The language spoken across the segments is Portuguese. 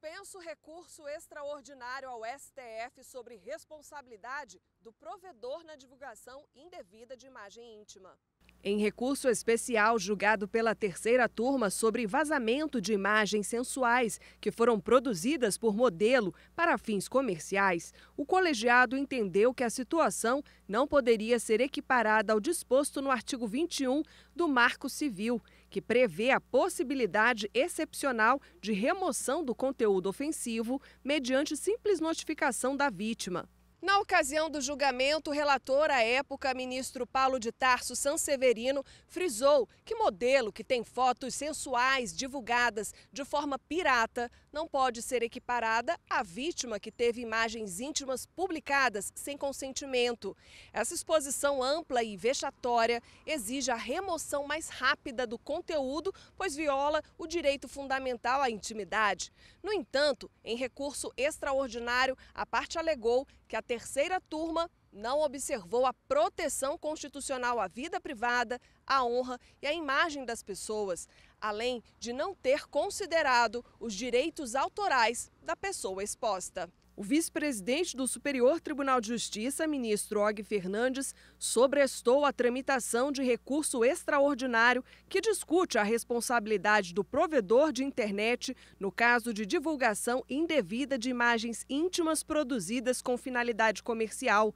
suspenso recurso extraordinário ao STF sobre responsabilidade do provedor na divulgação indevida de imagem íntima. Em recurso especial julgado pela terceira turma sobre vazamento de imagens sensuais que foram produzidas por modelo para fins comerciais, o colegiado entendeu que a situação não poderia ser equiparada ao disposto no artigo 21 do Marco Civil, que prevê a possibilidade excepcional de remoção do conteúdo ofensivo mediante simples notificação da vítima. Na ocasião do julgamento, o relator à época, ministro Paulo de Tarso Sanseverino, frisou que modelo que tem fotos sensuais divulgadas de forma pirata não pode ser equiparada à vítima que teve imagens íntimas publicadas sem consentimento. Essa exposição ampla e vexatória exige a remoção mais rápida do conteúdo, pois viola o direito fundamental à intimidade. No entanto, em recurso extraordinário, a parte alegou que a terceira turma não observou a proteção constitucional à vida privada, à honra e à imagem das pessoas além de não ter considerado os direitos autorais da pessoa exposta. O vice-presidente do Superior Tribunal de Justiça, ministro Og Fernandes, sobrestou a tramitação de recurso extraordinário que discute a responsabilidade do provedor de internet no caso de divulgação indevida de imagens íntimas produzidas com finalidade comercial.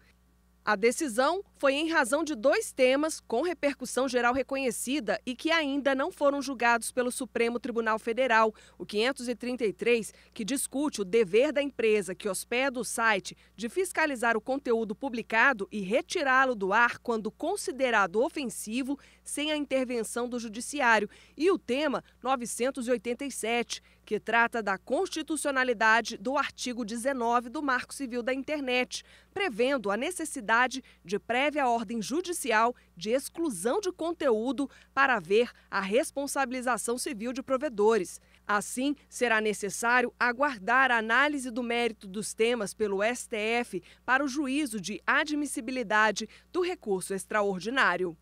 A decisão foi em razão de dois temas com repercussão geral reconhecida e que ainda não foram julgados pelo Supremo Tribunal Federal, o 533, que discute o dever da empresa que hospeda o site de fiscalizar o conteúdo publicado e retirá-lo do ar quando considerado ofensivo, sem a intervenção do judiciário, e o tema 987, que trata da constitucionalidade do artigo 19 do Marco Civil da Internet, prevendo a necessidade de prévia a ordem judicial de exclusão de conteúdo para ver a responsabilização civil de provedores. Assim, será necessário aguardar a análise do mérito dos temas pelo STF para o juízo de admissibilidade do recurso extraordinário.